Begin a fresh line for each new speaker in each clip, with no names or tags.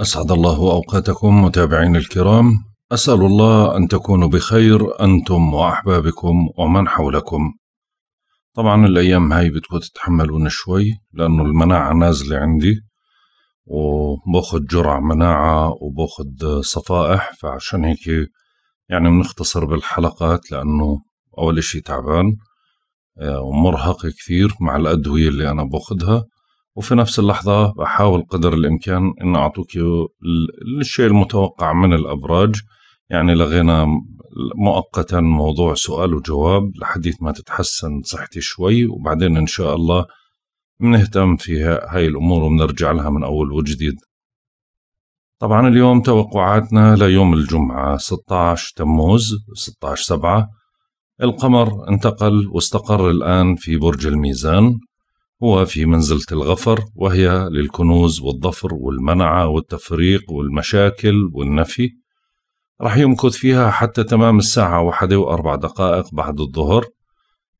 أسعد الله أوقاتكم متابعين الكرام أسأل الله أن تكونوا بخير أنتم وأحبابكم ومن حولكم طبعا الأيام هاي بدكم تتحملون شوي لأنه المناعة نازلة عندي وباخد جرعة مناعة وباخد صفائح فعشان هيك يعني بنختصر بالحلقات لأنه أول إشي تعبان آه، ومرهق كثير مع الأدوية اللي أنا باخدها وفي نفس اللحظة بحاول قدر الإمكان أن أعطوك الشيء المتوقع من الأبراج يعني لغينا مؤقتا موضوع سؤال وجواب لحديث ما تتحسن صحتي شوي وبعدين إن شاء الله بنهتم في هاي الأمور وبنرجع لها من أول وجديد طبعا اليوم توقعاتنا ليوم الجمعة 16 تموز 16 سبعة القمر انتقل واستقر الآن في برج الميزان هو في منزلة الغفر وهي للكنوز والظفر والمنعة والتفريق والمشاكل والنفي رح يمكث فيها حتى تمام الساعة واحدة وأربع دقائق بعد الظهر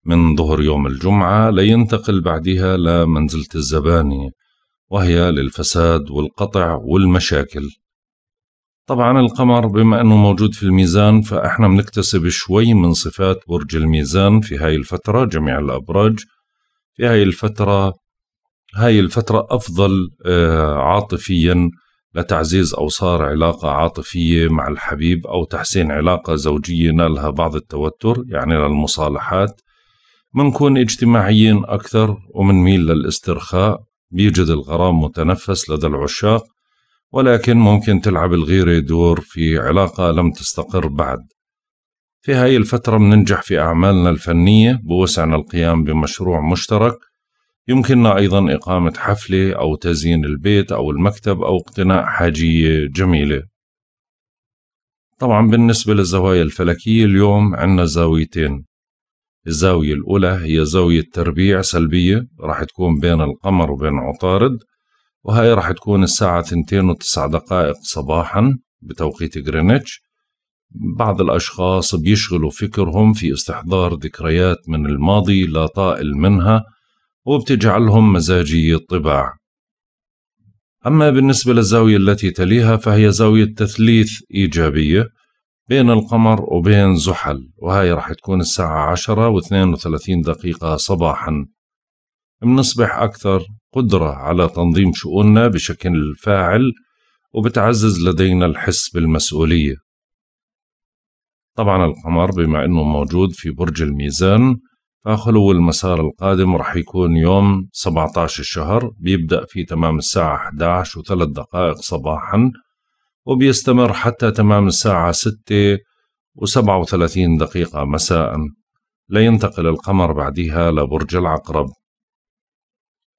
من ظهر يوم الجمعة لينتقل بعدها لمنزلة الزبانية وهي للفساد والقطع والمشاكل طبعا القمر بما أنه موجود في الميزان فإحنا بنكتسب شوي من صفات برج الميزان في هاي الفترة جميع الأبراج في هاي الفترة هاي الفترة أفضل آه، عاطفيا لتعزيز أوصار علاقة عاطفية مع الحبيب أو تحسين علاقة زوجية نالها بعض التوتر يعني للمصالحات منكون اجتماعيين أكثر ومنميل للاسترخاء بيجد الغرام متنفس لدى العشاق ولكن ممكن تلعب الغيرة دور في علاقة لم تستقر بعد في هاي الفترة بننجح في أعمالنا الفنية بوسعنا القيام بمشروع مشترك يمكننا أيضا إقامة حفلة أو تزيين البيت أو المكتب أو اقتناء حاجية جميلة طبعا بالنسبة للزوايا الفلكية اليوم عنا زاويتين الزاوية الأولى هي زاوية تربيع سلبية راح تكون بين القمر وبين عطارد وهي راح تكون الساعة 2 و9 دقائق صباحا بتوقيت غرينتش بعض الأشخاص بيشغلوا فكرهم في استحضار ذكريات من الماضي لا طائل منها وبتجعلهم مزاجي الطباع أما بالنسبة للزاوية التي تليها فهي زاوية تثليث إيجابية بين القمر وبين زحل وهي راح تكون الساعة عشرة واثنين وثلاثين دقيقة صباحا بنصبح أكثر قدرة على تنظيم شؤوننا بشكل فاعل وبتعزز لدينا الحس بالمسؤولية طبعا القمر بما أنه موجود في برج الميزان فخلو المسار القادم رح يكون يوم 17 الشهر بيبدأ في تمام الساعة 11 وثلاث دقائق صباحا وبيستمر حتى تمام الساعة 6 و37 دقيقة مساء لينتقل القمر بعدها لبرج العقرب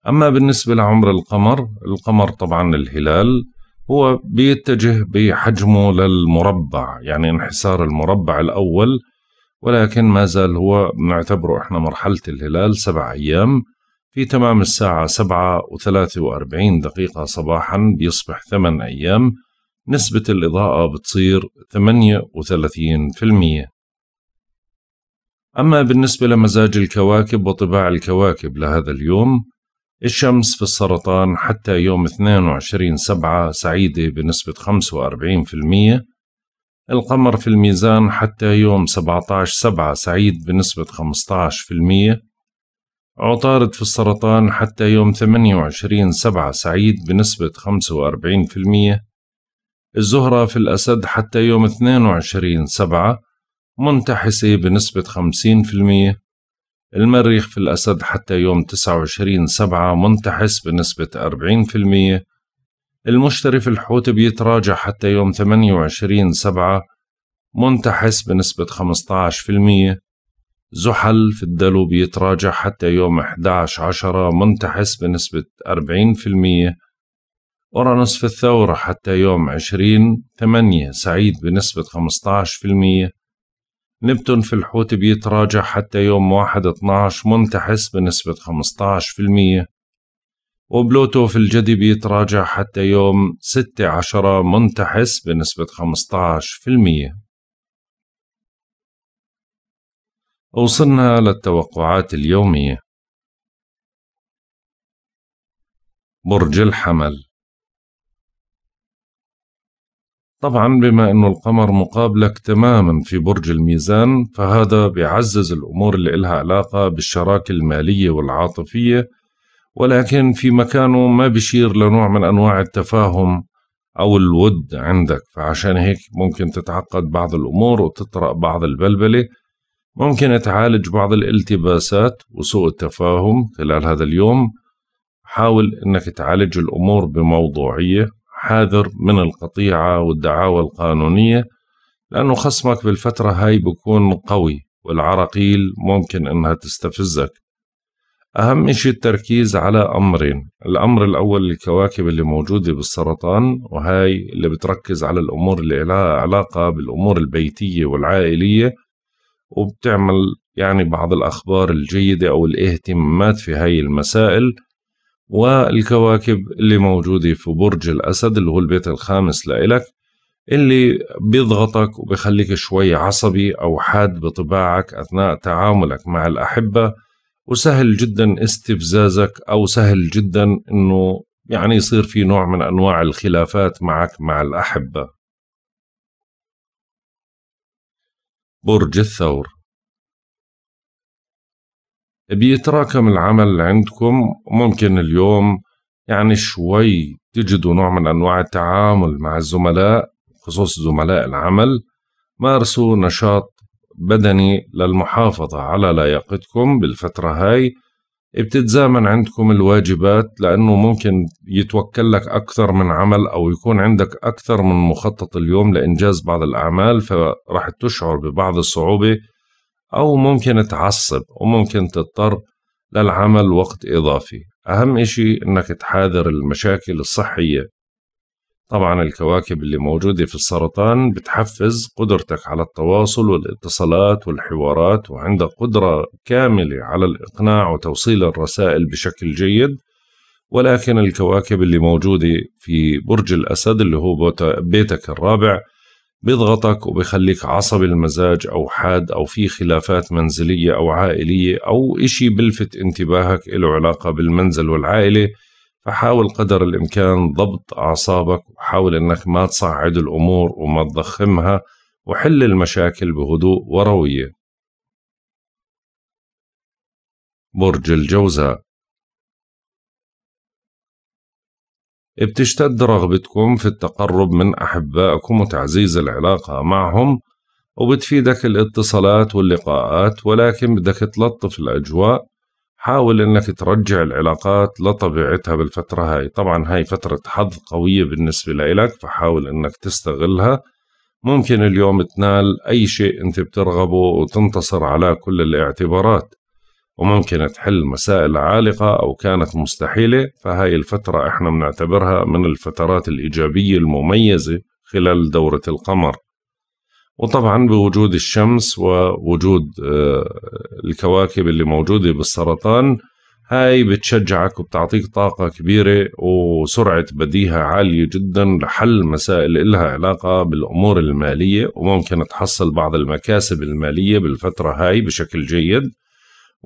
أما بالنسبة لعمر القمر القمر طبعا الهلال هو بيتجه بحجمه للمربع يعني انحسار المربع الأول ولكن ما زال هو بنعتبره إحنا مرحلة الهلال سبع أيام في تمام الساعة سبعة وثلاثة وأربعين دقيقة صباحا بيصبح ثمان أيام نسبة الإضاءة بتصير ثمانية وثلاثين في المية أما بالنسبة لمزاج الكواكب وطباع الكواكب لهذا اليوم الشمس في السرطان حتى يوم 22 سبعة سعيدة بنسبة 45% القمر في الميزان حتى يوم 17 سبعة سعيد بنسبة 15% عطارد في السرطان حتى يوم 28 سبعة سعيد بنسبة 45% الزهرة في الأسد حتى يوم 22 سبعة منتحسة بنسبة 50% المريخ في الأسد حتى يوم 29 سبعة منتحس بنسبة 40% المشتري في الحوت بيتراجع حتى يوم 28 سبعة منتحس بنسبة 15% زحل في الدلو بيتراجع حتى يوم 11 عشرة منتحس بنسبة 40% أورانوس في الثورة حتى يوم 20 8 سعيد بنسبة 15% نبتون في الحوت بيتراجع حتى يوم واحد اتناش منتحس بنسبة خمستاش في المية وبلوتو في الجدي بيتراجع حتى يوم ستة عشرة منتحس بنسبة خمستاش في المية
وصلنا للتوقعات اليومية برج الحمل طبعا بما أنه القمر مقابلك تماما في
برج الميزان فهذا بيعزز الأمور اللي إلها علاقة بالشراكة المالية والعاطفية ولكن في مكانه ما بيشير لنوع من أنواع التفاهم أو الود عندك فعشان هيك ممكن تتعقد بعض الأمور وتطرأ بعض البلبلة ممكن تعالج بعض الالتباسات وسوء التفاهم خلال هذا اليوم حاول أنك تعالج الأمور بموضوعية حاذر من القطيعة والدعاوى القانونية لأنه خصمك بالفترة هاي بكون قوي والعراقيل ممكن إنها تستفزك أهم شيء التركيز على أمرين الأمر الأول الكواكب اللي موجودة بالسرطان وهاي اللي بتركز على الأمور اللي لها علاقة بالأمور البيتية والعائلية وبتعمل يعني بعض الأخبار الجيدة أو الاهتمامات في هاي المسائل والكواكب اللي موجودة في برج الأسد اللي هو البيت الخامس لإلك اللي بيضغطك وبيخليك شوي عصبي أو حاد بطباعك أثناء تعاملك مع الأحبة وسهل جدا استفزازك أو سهل جدا أنه يعني يصير في نوع من أنواع
الخلافات معك مع الأحبة برج الثور بيتراكم
العمل عندكم ممكن اليوم يعني شوي تجدوا نوع من أنواع التعامل مع الزملاء خصوص زملاء العمل مارسوا نشاط بدني للمحافظة على لياقتكم بالفترة هاي بتتزامن عندكم الواجبات لأنه ممكن يتوكل لك أكثر من عمل أو يكون عندك أكثر من مخطط اليوم لإنجاز بعض الأعمال فرح تشعر ببعض الصعوبة أو ممكن تعصب وممكن تضطر للعمل وقت إضافي أهم إشي إنك تحاذر المشاكل الصحية طبعا الكواكب اللي موجودة في السرطان بتحفز قدرتك على التواصل والاتصالات والحوارات وعندك قدرة كاملة على الإقناع وتوصيل الرسائل بشكل جيد ولكن الكواكب اللي موجودة في برج الأسد اللي هو بيتك الرابع بيضغطك وبيخليك عصبي المزاج أو حاد أو في خلافات منزلية أو عائلية أو إشي بلفت انتباهك له علاقة بالمنزل والعائلة فحاول قدر الإمكان ضبط أعصابك وحاول أنك ما تصعد الأمور وما تضخمها وحل المشاكل بهدوء
وروية برج الجوزاء بتشتد رغبتكم في التقرب من أحبائكم وتعزيز العلاقة معهم وبتفيدك
الاتصالات واللقاءات ولكن بدك تلطف الأجواء حاول انك ترجع العلاقات لطبيعتها بالفترة هاي طبعا هاي فترة حظ قوية بالنسبة لإلك فحاول انك تستغلها ممكن اليوم تنال أي شيء أنت بترغبه وتنتصر على كل الاعتبارات وممكن تحل مسائل عالقة أو كانت مستحيلة فهاي الفترة إحنا بنعتبرها من الفترات الإيجابية المميزة خلال دورة القمر وطبعا بوجود الشمس ووجود آه، الكواكب اللي موجودة بالسرطان هاي بتشجعك وبتعطيك طاقة كبيرة وسرعة بديهة عالية جدا لحل مسائل إلها علاقة بالأمور المالية وممكن تحصل بعض المكاسب المالية بالفترة هاي بشكل جيد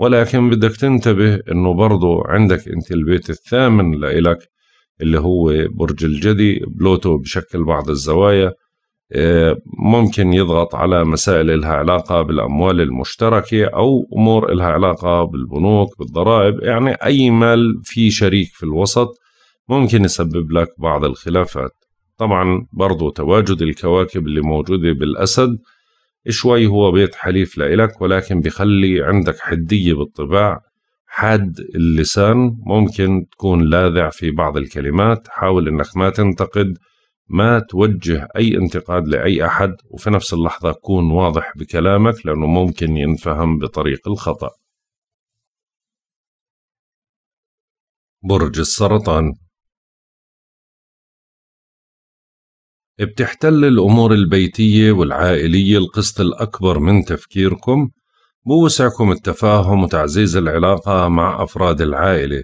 ولكن بدك تنتبه انه برضه عندك انت البيت الثامن لإلك اللي هو برج الجدي بلوتو بشكل بعض الزوايا آه، ممكن يضغط على مسائل لها علاقة بالأموال المشتركة أو أمور لها علاقة بالبنوك بالضرائب يعني أي مال في شريك في الوسط ممكن يسبب لك بعض الخلافات طبعا برضو تواجد الكواكب اللي موجودة بالأسد شوي هو بيت حليف لإلك ولكن بخلي عندك حدية بالطباع حاد اللسان ممكن تكون لاذع في بعض الكلمات حاول انك ما تنتقد ما توجه اي انتقاد لاي احد وفي نفس اللحظه كون واضح
بكلامك لانه ممكن ينفهم بطريق الخطا برج السرطان بتحتل الأمور البيتية والعائلية القسط الأكبر
من تفكيركم بوسعكم التفاهم وتعزيز العلاقة مع أفراد العائلة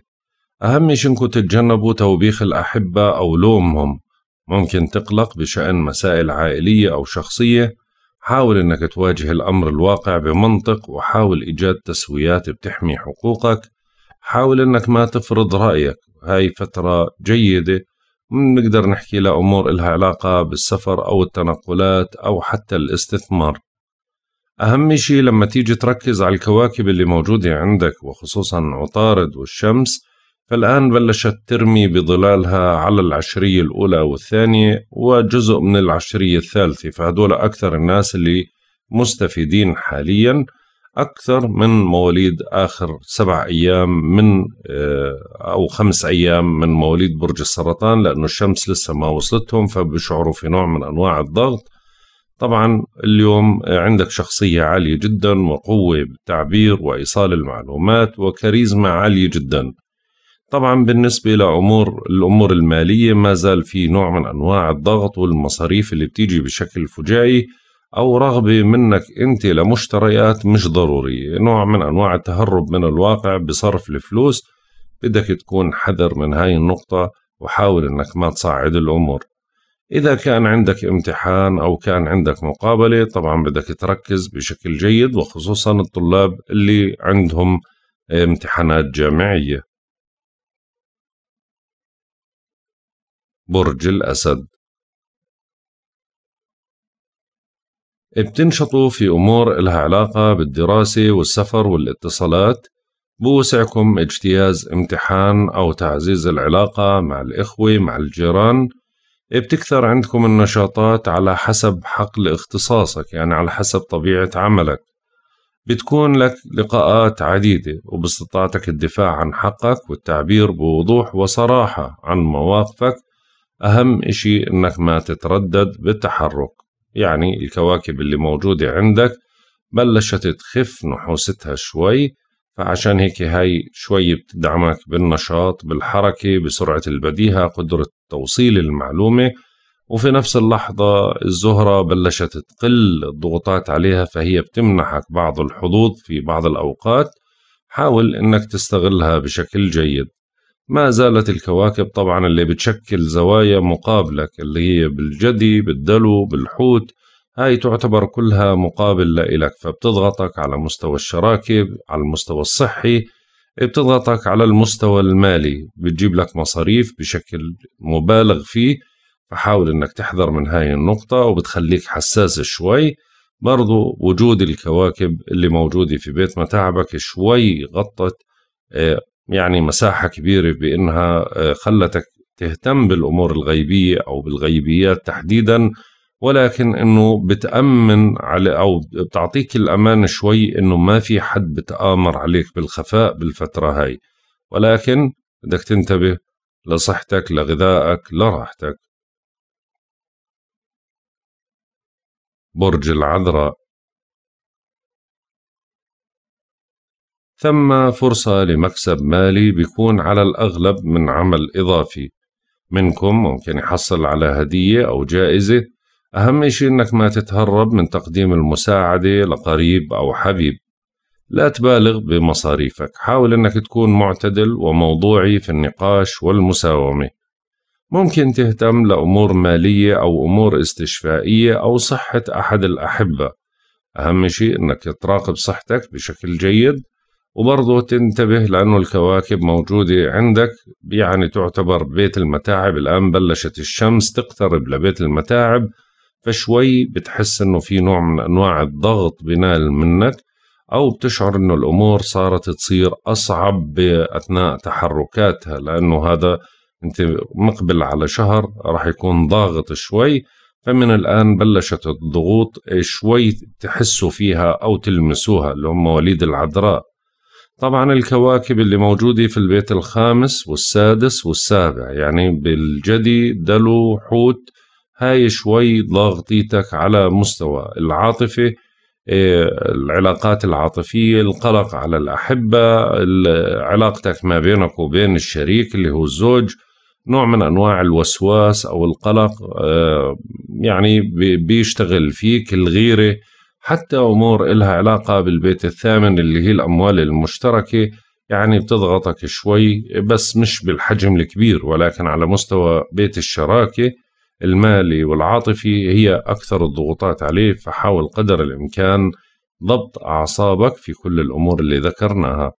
أهم شي إنكم تتجنبوا توبيخ الأحبة أو لومهم ممكن تقلق بشأن مسائل عائلية أو شخصية حاول إنك تواجه الأمر الواقع بمنطق وحاول إيجاد تسويات بتحمي حقوقك حاول إنك ما تفرض رأيك هاي فترة جيدة نقدر نحكي لأمور إلها علاقة بالسفر أو التنقلات أو حتى الاستثمار أهم شيء لما تيجي تركز على الكواكب اللي موجودة عندك وخصوصا عطارد والشمس فالآن بلشت ترمي بظلالها على العشرية الأولى والثانية وجزء من العشرية الثالثة فهدول أكثر الناس اللي مستفيدين حالياً أكثر من مواليد آخر سبع أيام من آه، أو خمس أيام من مواليد برج السرطان لأنه الشمس لسه ما وصلتهم فبشعروا في نوع من أنواع الضغط طبعا اليوم عندك شخصية عالية جدا وقوة بالتعبير وإيصال المعلومات وكاريزما عالية جدا طبعا بالنسبة لأمور الأمور المالية ما زال في نوع من أنواع الضغط والمصاريف اللي بتيجي بشكل فجائي او رغبه منك انت لمشتريات مش ضروريه نوع من انواع التهرب من الواقع بصرف الفلوس بدك تكون حذر من هاي النقطه وحاول انك ما تصعد الامور إذا كان عندك امتحان أو كان عندك مقابلة طبعا بدك تركز
بشكل جيد وخصوصا الطلاب اللي عندهم امتحانات جامعية برج الأسد بتنشطوا في
أمور لها علاقة بالدراسة والسفر والاتصالات بوسعكم اجتياز امتحان أو تعزيز العلاقة مع الإخوة مع الجيران بتكثر عندكم النشاطات على حسب حقل اختصاصك يعني على حسب طبيعة عملك بتكون لك لقاءات عديدة وباستطاعتك الدفاع عن حقك والتعبير بوضوح وصراحة عن مواقفك أهم إشي إنك ما تتردد بالتحرك يعني الكواكب اللي موجودة عندك بلشت تخف نحوستها شوي فعشان هيك هاي شوي بتدعمك بالنشاط بالحركة بسرعة البديهة قدرة توصيل المعلومة وفي نفس اللحظة الزهرة بلشت تقل الضغوطات عليها فهي بتمنحك بعض الحظوظ في بعض الأوقات حاول أنك تستغلها بشكل جيد ما زالت الكواكب طبعا اللي بتشكل زوايا مقابلك اللي هي بالجدي بالدلو بالحوت هاي تعتبر كلها مقابل لإلك فبتضغطك على مستوى الشراكة على المستوى الصحي بتضغطك على المستوى المالي بتجيب لك مصاريف بشكل مبالغ فيه فحاول انك تحذر من هاي النقطة وبتخليك حساس شوي برضو وجود الكواكب اللي موجودة في بيت متاعبك شوي غطت آه، يعني مساحة كبيرة بأنها آه، خلتك تهتم بالأمور الغيبية أو بالغيبيات تحديدا ولكن أنه بتأمن على أو بتعطيك الأمان شوي أنه ما في حد بتآمر عليك بالخفاء بالفترة هاي
ولكن بدك تنتبه لصحتك لغذائك لراحتك برج العذراء ثم فرصة لمكسب
مالي بيكون على الأغلب من عمل إضافي منكم ممكن يحصل على هدية أو جائزة أهم شيء إنك ما تتهرب من تقديم المساعدة لقريب أو حبيب لا تبالغ بمصاريفك حاول إنك تكون معتدل وموضوعي في النقاش والمساومة ممكن تهتم لأمور مالية أو أمور استشفائية أو صحة أحد الأحبة أهم شيء إنك تراقب صحتك بشكل جيد وبرضه تنتبه لأنه الكواكب موجودة عندك يعني تعتبر بيت المتاعب الآن بلشت الشمس تقترب لبيت المتاعب فشوي بتحس إنه في نوع من أنواع الضغط بنال منك أو بتشعر إنه الأمور صارت تصير أصعب أثناء تحركاتها لأنه هذا أنت مقبل على شهر راح يكون ضاغط شوي فمن الآن بلشت الضغوط شوي تحسوا فيها أو تلمسوها اللي هم مواليد العذراء طبعا الكواكب اللي موجودة في البيت الخامس والسادس والسابع يعني بالجدي دلو حوت هاي شوي ضاغطيتك على مستوى العاطفة إيه، العلاقات العاطفية القلق على الأحبة علاقتك ما بينك وبين الشريك اللي هو الزوج نوع من أنواع الوسواس أو القلق آه، يعني بيشتغل فيك الغيرة حتى أمور إلها علاقة بالبيت الثامن اللي هي الأموال المشتركة يعني بتضغطك شوي بس مش بالحجم الكبير ولكن على مستوى بيت الشراكة المالي والعاطفي هي أكثر الضغوطات عليه فحاول قدر الإمكان
ضبط أعصابك في كل الأمور اللي ذكرناها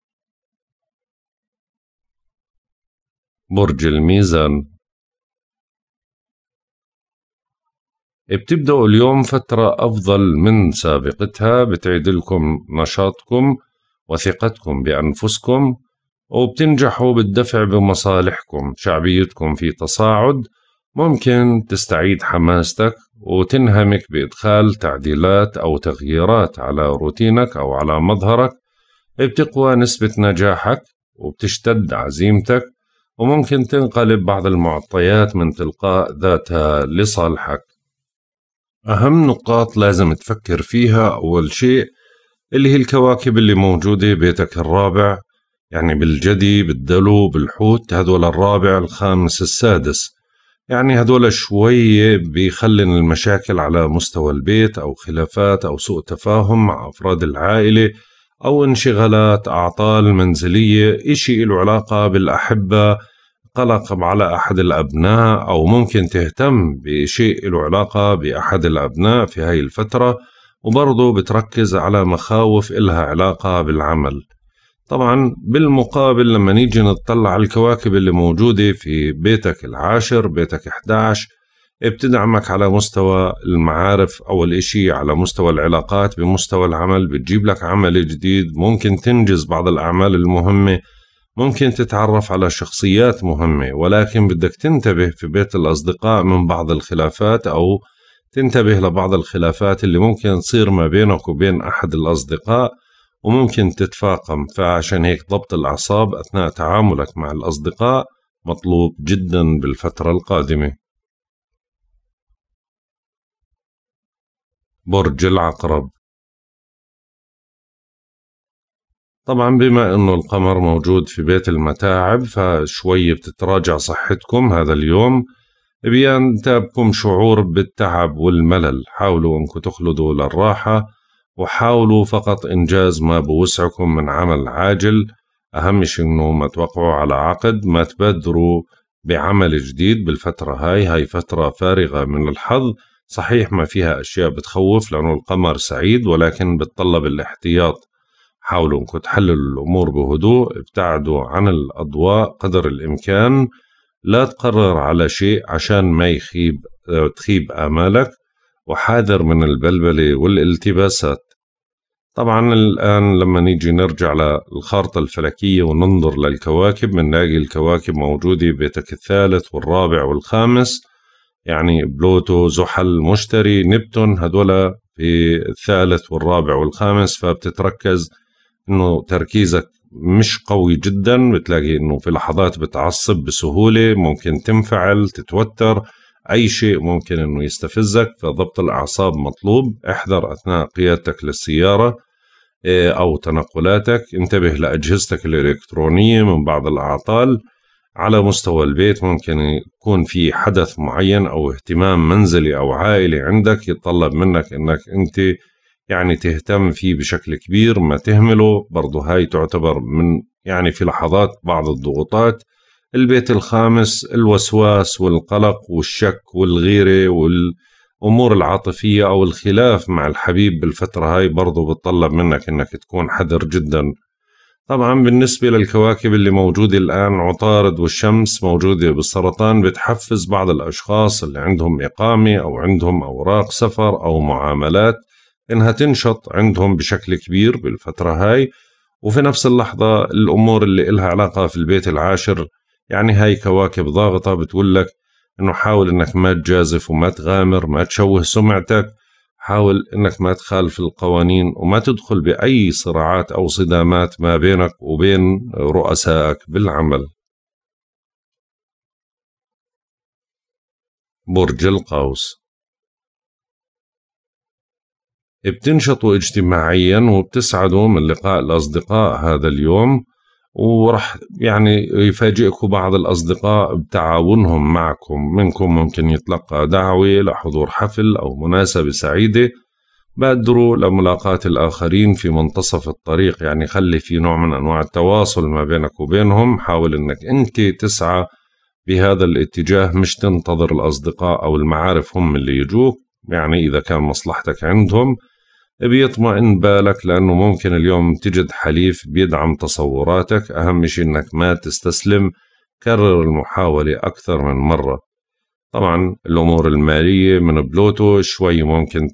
برج الميزان بتبدأوا اليوم فترة أفضل من سابقتها
بتعيد لكم نشاطكم وثقتكم بأنفسكم وبتنجحوا بالدفع بمصالحكم شعبيتكم في تصاعد ممكن تستعيد حماستك وتنهمك بإدخال تعديلات أو تغييرات على روتينك أو على مظهرك بتقوى نسبة نجاحك وبتشتد عزيمتك وممكن تنقلب بعض المعطيات من تلقاء ذاتها لصالحك أهم نقاط لازم تفكر فيها أول شيء اللي هي الكواكب اللي موجودة بيتك الرابع يعني بالجدي بالدلو بالحوت هذول الرابع الخامس السادس يعني هذول شوية بيخلن المشاكل على مستوى البيت أو خلافات أو سوء تفاهم مع أفراد العائلة أو انشغالات أعطال منزلية إشي له علاقة بالأحبة قلق على أحد الأبناء أو ممكن تهتم بشيء له علاقة بأحد الأبناء في هاي الفترة وبرضه بتركز على مخاوف إلها علاقة بالعمل طبعا بالمقابل لما نيجي نطلع على الكواكب اللي موجودة في بيتك العاشر بيتك 11 بتدعمك على مستوى المعارف أول إشي على مستوى العلاقات بمستوى العمل بتجيب لك عمل جديد ممكن تنجز بعض الأعمال المهمة ممكن تتعرف على شخصيات مهمة ولكن بدك تنتبه في بيت الأصدقاء من بعض الخلافات أو تنتبه لبعض الخلافات اللي ممكن تصير ما بينك وبين أحد الأصدقاء وممكن تتفاقم فعشان هيك ضبط الأعصاب أثناء
تعاملك مع الأصدقاء مطلوب جدا بالفترة القادمة برج العقرب طبعا بما انه القمر موجود في بيت
المتاعب فشوي بتتراجع صحتكم هذا اليوم بينتابكم شعور بالتعب والملل حاولوا انكم تخلدوا للراحة وحاولوا فقط انجاز ما بوسعكم من عمل عاجل اهم شيء انه ما توقعوا على عقد ما تبادروا بعمل جديد بالفترة هاي هاي فترة فارغة من الحظ صحيح ما فيها أشياء بتخوف لأنه القمر سعيد ولكن بتطلب الاحتياط حاولوا انكم تحللوا الامور بهدوء ابتعدوا عن الاضواء قدر الامكان لا تقرر على شيء عشان ما يخيب آه، تخيب امالك وحاذر من البلبله والالتباسات طبعا الآن لما نيجي نرجع للخارطة الفلكية وننظر للكواكب بنلاقي الكواكب موجودة بيتك الثالث والرابع والخامس يعني بلوتو زحل مشتري نبتون هذولا في الثالث والرابع والخامس فبتتركز انه تركيزك مش قوي جدا بتلاقي انه في لحظات بتعصب بسهوله ممكن تنفعل تتوتر اي شيء ممكن انه يستفزك فضبط الاعصاب مطلوب احذر اثناء قيادتك للسياره آه، او تنقلاتك انتبه لاجهزتك الالكترونيه من بعض الاعطال على مستوى البيت ممكن يكون في حدث معين او اهتمام منزلي او عائلي عندك يتطلب منك انك انت يعني تهتم فيه بشكل كبير ما تهمله برضه هاي تعتبر من يعني في لحظات بعض الضغوطات البيت الخامس الوسواس والقلق والشك والغيرة والأمور العاطفية أو الخلاف مع الحبيب بالفترة هاي برضو بتطلب منك أنك تكون حذر جدا طبعا بالنسبة للكواكب اللي موجودة الآن عطارد والشمس موجودة بالسرطان بتحفز بعض الأشخاص اللي عندهم إقامة أو عندهم أوراق سفر أو معاملات انها تنشط عندهم بشكل كبير بالفتره هاي وفي نفس اللحظه الامور اللي إلها علاقه في البيت العاشر يعني هاي كواكب ضاغطه بتقول لك انه حاول انك ما تجازف وما تغامر ما تشوه سمعتك حاول انك ما تخالف القوانين وما تدخل باي صراعات او صدامات ما بينك وبين رؤسائك
بالعمل برج القوس بتنشطوا اجتماعيا
وبتسعدوا من لقاء الأصدقاء هذا اليوم ورح يعني يفاجئكم بعض الأصدقاء بتعاونهم معكم منكم ممكن يتلقى دعوة لحضور حفل أو مناسبة سعيدة بادروا لملاقاة الآخرين في منتصف الطريق يعني خلي في نوع من أنواع التواصل ما بينك وبينهم حاول أنك أنت تسعى بهذا الاتجاه مش تنتظر الأصدقاء أو المعارف هم اللي يجوك يعني إذا كان مصلحتك عندهم بيطمئن بالك لأنه ممكن اليوم تجد حليف بيدعم تصوراتك أهم شيء إنك ما تستسلم كرر المحاولة أكثر من مرة طبعا الأمور المالية من بلوتو شوي ممكن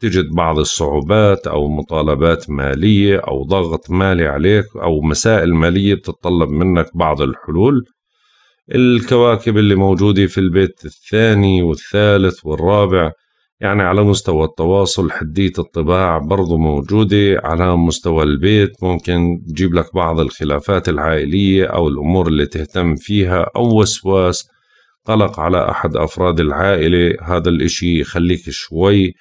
تجد بعض الصعوبات أو مطالبات مالية أو ضغط مالي عليك أو مسائل مالية بتتطلب منك بعض الحلول الكواكب اللي موجودة في البيت الثاني والثالث والرابع يعني على مستوى التواصل حدية الطباع برضو موجودة على مستوى البيت ممكن تجيب لك بعض الخلافات العائلية أو الأمور اللي تهتم فيها أو وسواس قلق على أحد أفراد العائلة هذا الإشي يخليك شوي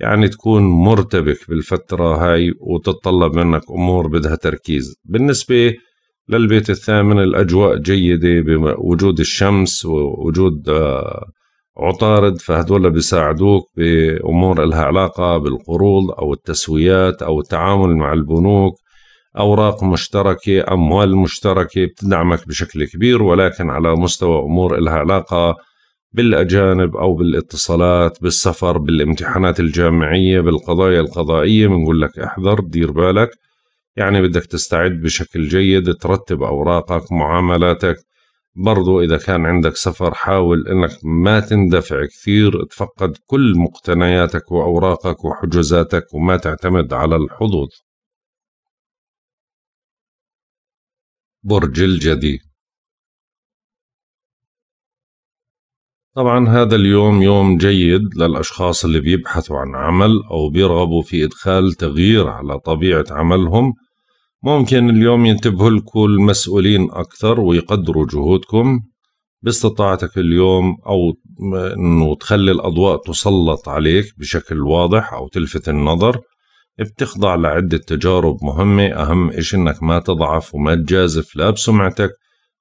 يعني تكون مرتبك بالفترة هاي وتتطلب منك أمور بدها تركيز بالنسبة للبيت الثامن الأجواء جيدة بوجود الشمس ووجود آه عطارد فهدول بيساعدوك بأمور لها علاقة بالقروض أو التسويات أو التعامل مع البنوك أوراق مشتركة أموال مشتركة بتدعمك بشكل كبير ولكن على مستوى أمور لها علاقة بالأجانب أو بالاتصالات بالسفر بالامتحانات الجامعية بالقضايا القضائية بنقول لك احذر دير بالك يعني بدك تستعد بشكل جيد ترتب أوراقك معاملاتك برضو إذا كان عندك سفر حاول أنك ما تندفع كثير تفقد كل مقتنياتك وأوراقك وحجوزاتك وما تعتمد على
الحظوظ برج الجدي طبعا هذا اليوم
يوم جيد للأشخاص اللي بيبحثوا عن عمل أو بيرغبوا في إدخال تغيير على طبيعة عملهم ممكن اليوم ينتبهوا لكم المسؤولين أكثر ويقدروا جهودكم باستطاعتك اليوم أو أنه تخلي الأضواء تسلط عليك بشكل واضح أو تلفت النظر بتخضع لعدة تجارب مهمة أهم إشي أنك ما تضعف وما تجازف لا بسمعتك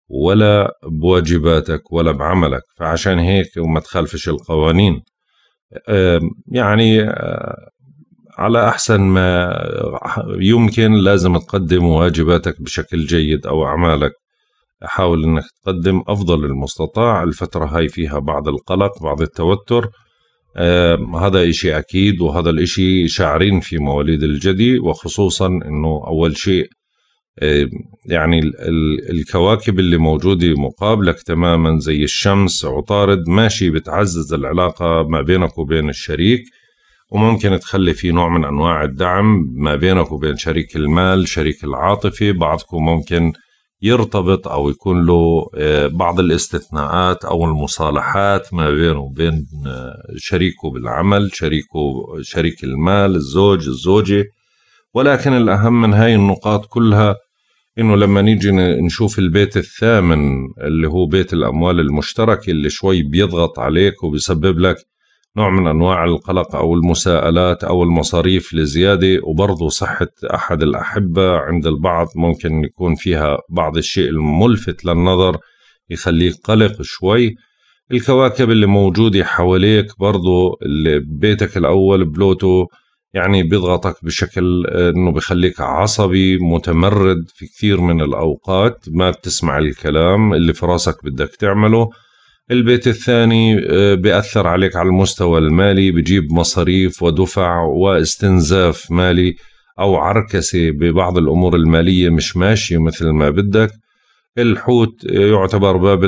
ولا بواجباتك ولا بعملك فعشان هيك وما تخالفش القوانين يعني آه، على احسن ما يمكن لازم تقدم واجباتك بشكل جيد او اعمالك حاول انك تقدم افضل المستطاع الفتره هاي فيها بعض القلق بعض التوتر آه هذا إشي أكيد وهذا الإشي شاعرين في مواليد الجدي وخصوصا أنه أول شيء آه يعني ال ال الكواكب اللي موجودة مقابلك تماما زي الشمس عطارد ماشي بتعزز العلاقة ما بينك وبين الشريك وممكن تخلي في نوع من انواع الدعم ما بينك وبين شريك المال شريك العاطفي بعضكم ممكن يرتبط او يكون له آه، بعض الاستثناءات او المصالحات ما بينه وبين آه، شريكه بالعمل شريكه شريك المال الزوج الزوجه ولكن الاهم من هاي النقاط كلها انه لما نيجي نشوف البيت الثامن اللي هو بيت الاموال المشتركه اللي شوي بيضغط عليك وبيسبب لك نوع من انواع القلق او المساءلات او المصاريف لزياده وبرضه صحه احد الاحبه عند البعض ممكن يكون فيها بعض الشيء الملفت للنظر يخليك قلق شوي الكواكب اللي موجودة حواليك برضو اللي بيتك الأول بلوتو يعني بيضغطك بشكل انه بخليك عصبي متمرد في كثير من الاوقات ما بتسمع الكلام اللي في راسك بدك تعمله البيت الثاني آه، بيأثر عليك على المستوى المالي بجيب مصاريف ودفع واستنزاف مالي أو عركسة ببعض الأمور المالية مش ماشية مثل ما بدك الحوت آه، يعتبر باب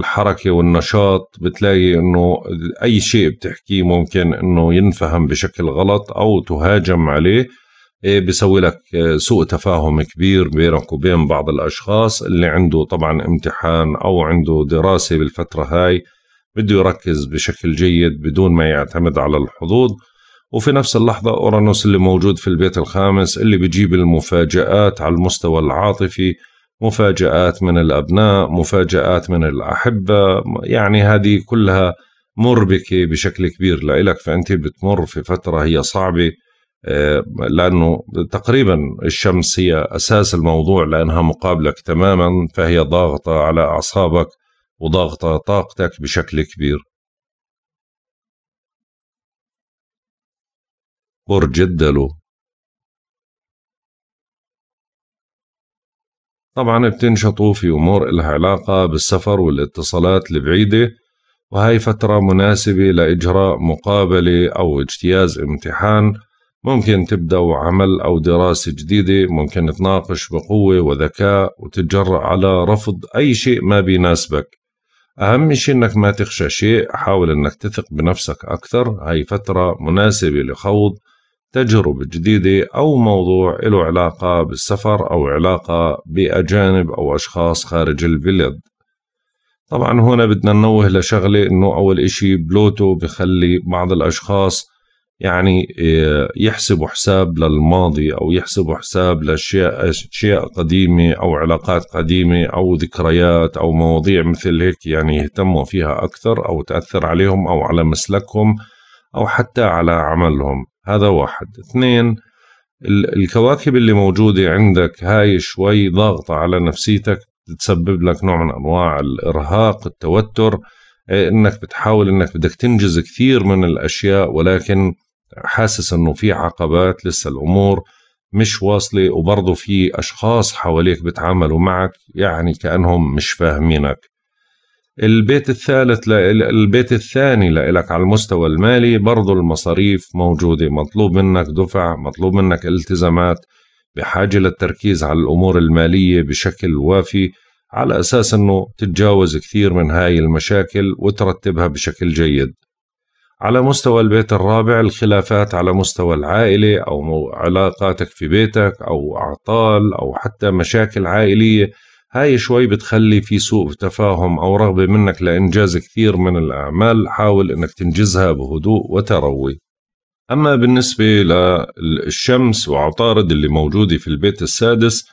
الحركة والنشاط بتلاقي أنه أي شيء بتحكيه ممكن أنه ينفهم بشكل غلط أو تهاجم عليه إيه، بيسوي لك آه، سوء تفاهم كبير بينك وبين بعض الاشخاص اللي عنده طبعا امتحان او عنده دراسه بالفتره هاي بده يركز بشكل جيد بدون ما يعتمد على الحظوظ وفي نفس اللحظة أورانوس اللي موجود في البيت الخامس اللي بيجيب المفاجآت على المستوى العاطفي مفاجآت من الأبناء مفاجآت من الأحبة يعني هذه كلها مربكة بشكل كبير لإلك فأنت بتمر في فترة هي صعبة آه، لانه تقريبا الشمس هي اساس الموضوع لانها مقابلك تماما فهي ضاغطه
على اعصابك وضاغطه طاقتك بشكل كبير. برج الدلو طبعا بتنشطوا في امور
لها علاقه بالسفر والاتصالات البعيده وهي فتره مناسبه لاجراء مقابله او اجتياز امتحان ممكن تبدأوا عمل أو دراسة جديدة ممكن تناقش بقوة وذكاء وتتجرأ على رفض أي شيء ما بيناسبك أهم شيء إنك ما تخشى شيء حاول إنك تثق بنفسك أكثر هاي فترة مناسبة لخوض تجربة جديدة أو موضوع له علاقة بالسفر أو علاقة بأجانب أو أشخاص خارج البلد طبعا هنا بدنا ننوه لشغلة إنه أول إشي بلوتو بخلي بعض الأشخاص يعني آه، يحسبوا حساب للماضي او يحسبوا حساب لاشياء اشياء قديمه او علاقات قديمه او ذكريات او مواضيع مثل هيك يعني يهتموا فيها اكثر او تاثر عليهم او على مسلكهم او حتى على عملهم هذا واحد اثنين الكواكب اللي موجوده عندك هاي شوي ضاغطه على نفسيتك تسبب لك نوع من انواع الارهاق التوتر إيه، انك بتحاول انك بدك تنجز كثير من الاشياء ولكن حاسس انه في عقبات لسه الامور مش واصله وبرضه في اشخاص حواليك بتعاملوا معك يعني كانهم مش فاهمينك البيت الثالث ل... البيت الثاني لإلك على المستوى المالي برضه المصاريف موجودة مطلوب منك دفع مطلوب منك التزامات بحاجة للتركيز على الأمور المالية بشكل وافي على أساس أنه تتجاوز كثير من هاي المشاكل وترتبها بشكل جيد على مستوى البيت الرابع الخلافات على مستوى العائلة أو علاقاتك في بيتك أو أعطال أو حتى مشاكل عائلية هاي شوي بتخلي في سوء تفاهم أو رغبة منك لإنجاز كثير من الأعمال حاول أنك تنجزها بهدوء وتروي أما بالنسبة للشمس وعطارد اللي موجودة في البيت السادس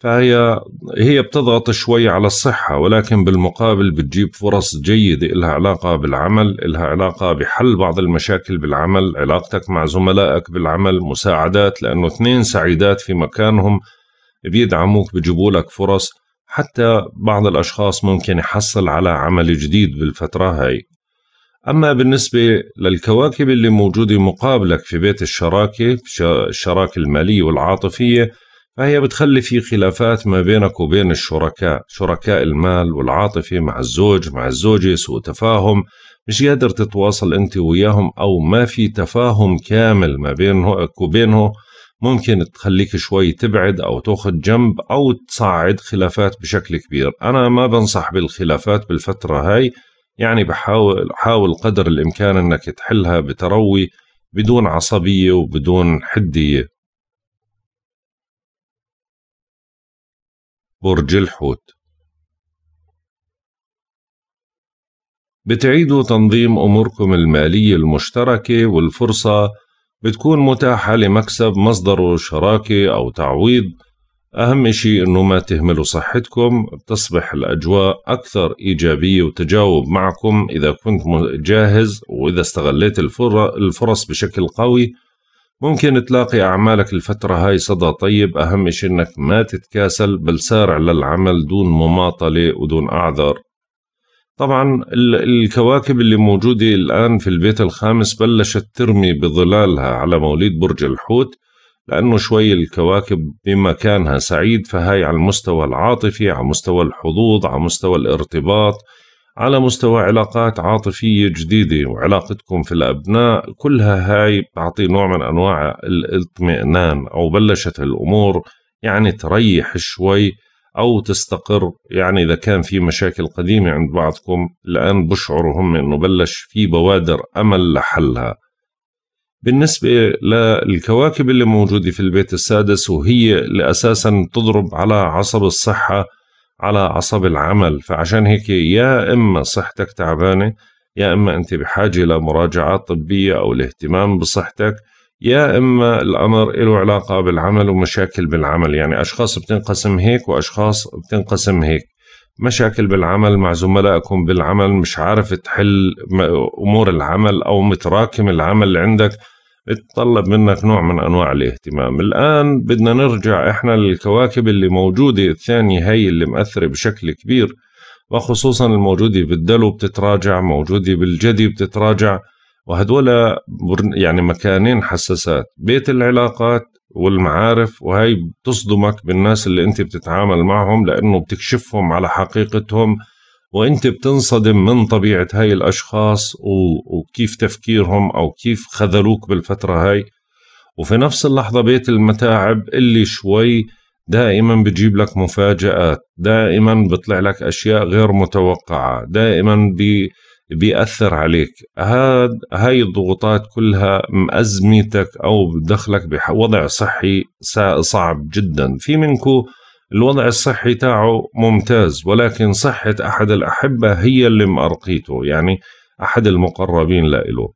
فهي هي بتضغط شوي على الصحة ولكن بالمقابل بتجيب فرص جيدة إلها علاقة بالعمل إلها علاقة بحل بعض المشاكل بالعمل علاقتك مع زملائك بالعمل مساعدات لأنه اثنين سعيدات في مكانهم بيدعموك بجبولك فرص حتى بعض الأشخاص ممكن يحصل على عمل جديد بالفترة هاي أما بالنسبة للكواكب اللي موجودة مقابلك في بيت الشراكة الشراكة المالية والعاطفية فهي بتخلي في خلافات ما بينك وبين الشركاء شركاء المال والعاطفة مع الزوج مع الزوجة سوء تفاهم مش قادر تتواصل أنت وياهم أو ما في تفاهم كامل ما بينك وبينه ممكن تخليك شوي تبعد أو تأخذ جنب أو تصعد خلافات بشكل كبير أنا ما بنصح بالخلافات بالفترة هاي يعني بحاول حاول قدر الإمكان
أنك تحلها بتروي بدون عصبية وبدون حدية برج الحوت بتعيدوا تنظيم أموركم
المالية المشتركة والفرصة بتكون متاحة لمكسب مصدره شراكة أو تعويض أهم شيء أنه ما تهملوا صحتكم بتصبح الأجواء أكثر إيجابية وتجاوب معكم إذا كنت جاهز وإذا استغليت الفرص بشكل قوي ممكن تلاقي أعمالك الفترة هاي صدى طيب أهم إشي إنك ما تتكاسل بل سارع للعمل دون مماطلة ودون أعذار طبعا الكواكب اللي موجودة الآن في البيت الخامس بلشت ترمي بظلالها على مواليد برج الحوت لأنه شوي الكواكب بمكانها سعيد فهاي على المستوى العاطفي على مستوى الحظوظ على مستوى الارتباط على مستوى علاقات عاطفية جديدة وعلاقتكم في الأبناء كلها هاي بتعطي نوع من أنواع الاطمئنان أو بلشت الأمور يعني تريح شوي أو تستقر يعني إذا كان في مشاكل قديمة عند بعضكم الآن بشعروا هم أنه بلش في بوادر أمل لحلها بالنسبة للكواكب اللي موجودة في البيت السادس وهي اللي أساسا تضرب على عصب الصحة على اعصاب العمل فعشان هيك يا اما صحتك تعبانه يا اما انت بحاجه لمراجعات طبيه او الاهتمام بصحتك يا اما الامر له علاقه بالعمل ومشاكل بالعمل يعني اشخاص بتنقسم هيك واشخاص بتنقسم هيك مشاكل بالعمل مع زملائكم بالعمل مش عارف تحل امور العمل او متراكم العمل عندك بتطلب منك نوع من انواع الاهتمام الان بدنا نرجع احنا للكواكب اللي موجوده الثانيه هي اللي مأثره بشكل كبير وخصوصا الموجوده بالدلو بتتراجع موجوده بالجدي بتتراجع وهدول يعني مكانين حساسات بيت العلاقات والمعارف وهي بتصدمك بالناس اللي انت بتتعامل معهم لانه بتكشفهم على حقيقتهم وانت بتنصدم من طبيعه هاي الاشخاص وكيف تفكيرهم او كيف خذلوك بالفتره هاي وفي نفس اللحظه بيت المتاعب اللي شوي دائما بجيب لك مفاجآت دائما بطلع لك أشياء غير متوقعة دائما بي بيأثر عليك هاد هاي الضغوطات كلها مأزمتك أو بدخلك بوضع صحي صعب جدا في منكو الوضع الصحي تاعه ممتاز ولكن صحة أحد الأحبة هي اللي مأرقيته يعني أحد المقربين لإله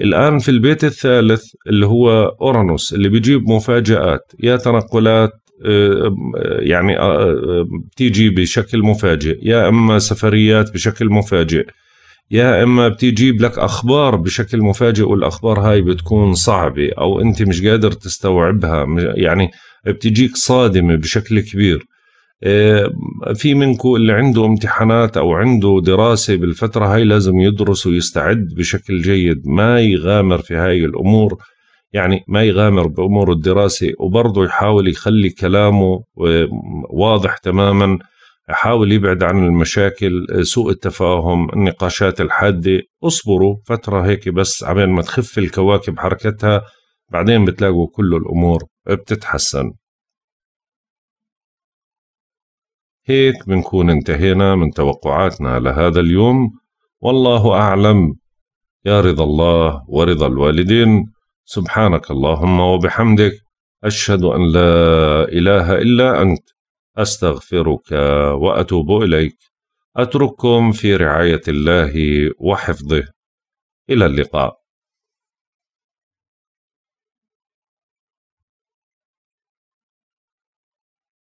الآن في البيت الثالث اللي هو أورانوس اللي بيجيب مفاجآت يا تنقلات آه، آه، يعني آه، بتيجي بشكل مفاجئ يا إما سفريات بشكل مفاجئ يا إما بتجيب لك أخبار بشكل مفاجئ والأخبار هاي بتكون صعبة أو أنت مش قادر تستوعبها يعني بتجيك صادمه بشكل كبير آه، في منكم اللي عنده امتحانات او عنده دراسه بالفتره هاي لازم يدرس ويستعد بشكل جيد ما يغامر في هاي الامور يعني ما يغامر بامور الدراسه وبرضه يحاول يخلي كلامه آه، واضح تماما يحاول يبعد عن المشاكل آه، سوء التفاهم النقاشات الحاده اصبروا فتره هيك بس عبين ما تخف الكواكب حركتها بعدين بتلاقوا كل الأمور بتتحسن هيك بنكون انتهينا من توقعاتنا لهذا اليوم والله أعلم يا رضا الله ورضا الوالدين سبحانك اللهم وبحمدك أشهد أن لا إله إلا أنت أستغفرك وأتوب إليك
أترككم في رعاية الله وحفظه إلى اللقاء